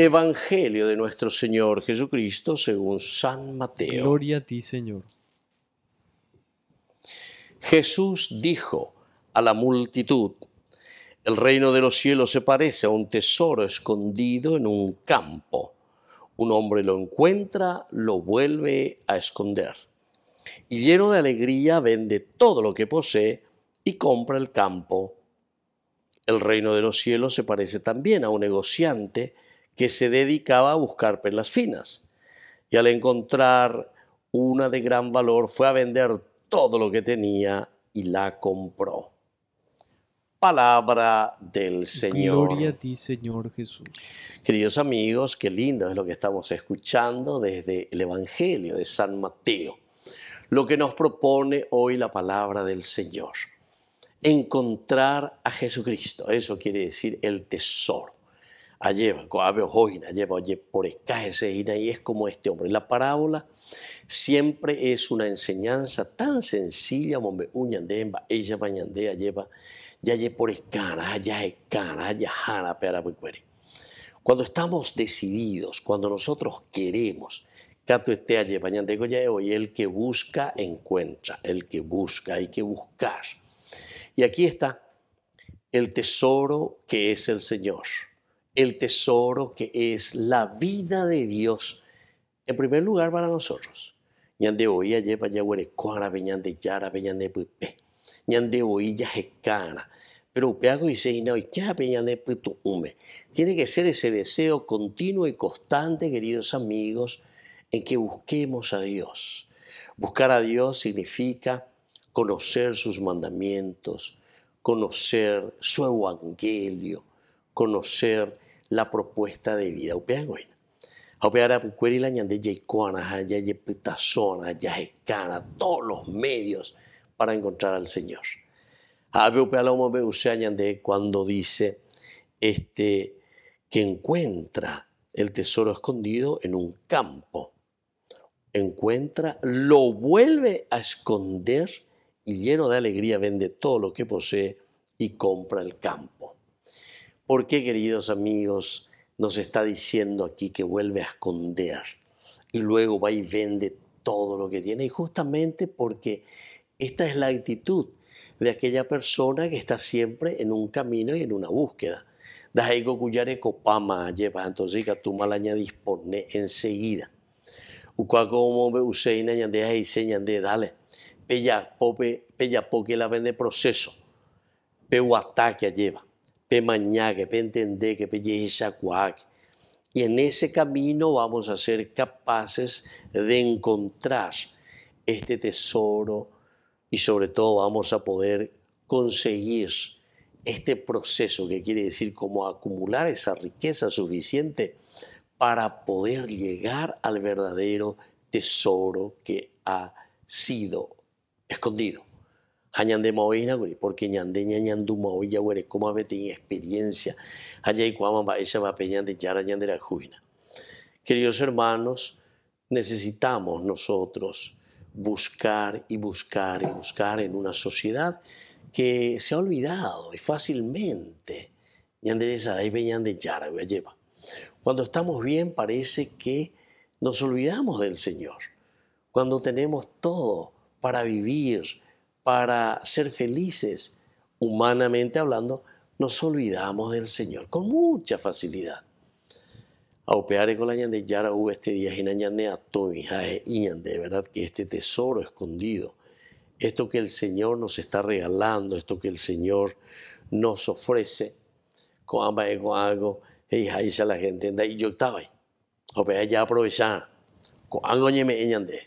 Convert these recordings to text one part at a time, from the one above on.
Evangelio de nuestro Señor Jesucristo según San Mateo. Gloria a ti, Señor. Jesús dijo a la multitud, el reino de los cielos se parece a un tesoro escondido en un campo. Un hombre lo encuentra, lo vuelve a esconder. Y lleno de alegría vende todo lo que posee y compra el campo. El reino de los cielos se parece también a un negociante que se dedicaba a buscar perlas finas. Y al encontrar una de gran valor, fue a vender todo lo que tenía y la compró. Palabra del Señor. Gloria a ti, Señor Jesús. Queridos amigos, qué lindo es lo que estamos escuchando desde el Evangelio de San Mateo. Lo que nos propone hoy la palabra del Señor. Encontrar a Jesucristo, eso quiere decir el tesoro lleva, por escasez y es como este hombre. La parábola siempre es una enseñanza tan sencilla, ella bañandea, lleva, ya por ya jara, pues, pues. Cuando estamos decididos, cuando nosotros queremos, Cato esté allí, bañandego ya hoy, el que busca encuentra, el que busca, hay que buscar. Y aquí está el tesoro que es el Señor el tesoro que es la vida de Dios, en primer lugar para nosotros. Pero y Tiene que ser ese deseo continuo y constante, queridos amigos, en que busquemos a Dios. Buscar a Dios significa conocer sus mandamientos, conocer su evangelio, conocer la propuesta de vida upeangoina. Aupeara Pucueri la ñande ya Yayepitazona, Yajecana, todos los medios para encontrar al Señor. Abe Upealomo Beusea de cuando dice este, que encuentra el tesoro escondido en un campo. Encuentra, lo vuelve a esconder y lleno de alegría vende todo lo que posee y compra el campo. ¿Por qué, queridos amigos, nos está diciendo aquí que vuelve a esconder y luego va y vende todo lo que tiene? Y justamente porque esta es la actitud de aquella persona que está siempre en un camino y en una búsqueda. Dajaigo cuyare copama lleva entonces que malaña dispone enseguida. Ucuaco useina ñande y señande dale. Pella poque la vende proceso. Peu ataque lleva pe que pe que pe Y en ese camino vamos a ser capaces de encontrar este tesoro y sobre todo vamos a poder conseguir este proceso que quiere decir como acumular esa riqueza suficiente para poder llegar al verdadero tesoro que ha sido escondido. Hañande maoy naguri, porque ñande ñañandu maoy yaguere como aveteñi experiencia. Allá y cuamamba esa mapeñande de ñandera juina. Queridos hermanos, necesitamos nosotros buscar y buscar y buscar en una sociedad que se ha olvidado y fácilmente. Cuando estamos bien parece que nos olvidamos del Señor. Cuando tenemos todo para vivir, para ser felices, humanamente hablando, nos olvidamos del Señor con mucha facilidad. Aupeare con la ñande yara hubo este día ñande de verdad que este tesoro escondido, esto que el Señor nos está regalando, esto que el Señor nos ofrece, con ambas con algo, y ahí se la gente entiende, y yo estaba ahí, ya aprovechar, con algo ñande.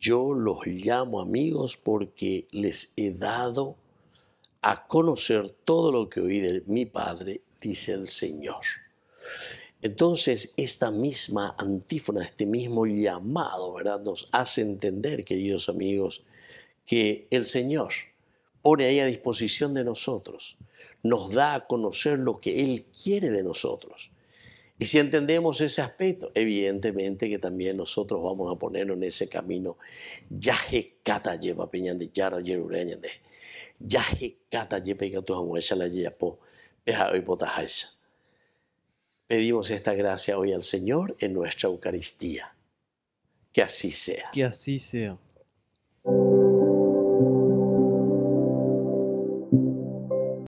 Yo los llamo amigos porque les he dado a conocer todo lo que oí de mi Padre, dice el Señor. Entonces, esta misma antífona, este mismo llamado, ¿verdad? Nos hace entender, queridos amigos, que el Señor pone ahí a disposición de nosotros, nos da a conocer lo que Él quiere de nosotros. Y si entendemos ese aspecto, evidentemente que también nosotros vamos a ponernos en ese camino. lleva Pedimos esta gracia hoy al Señor en nuestra Eucaristía. Que así sea. Que así sea.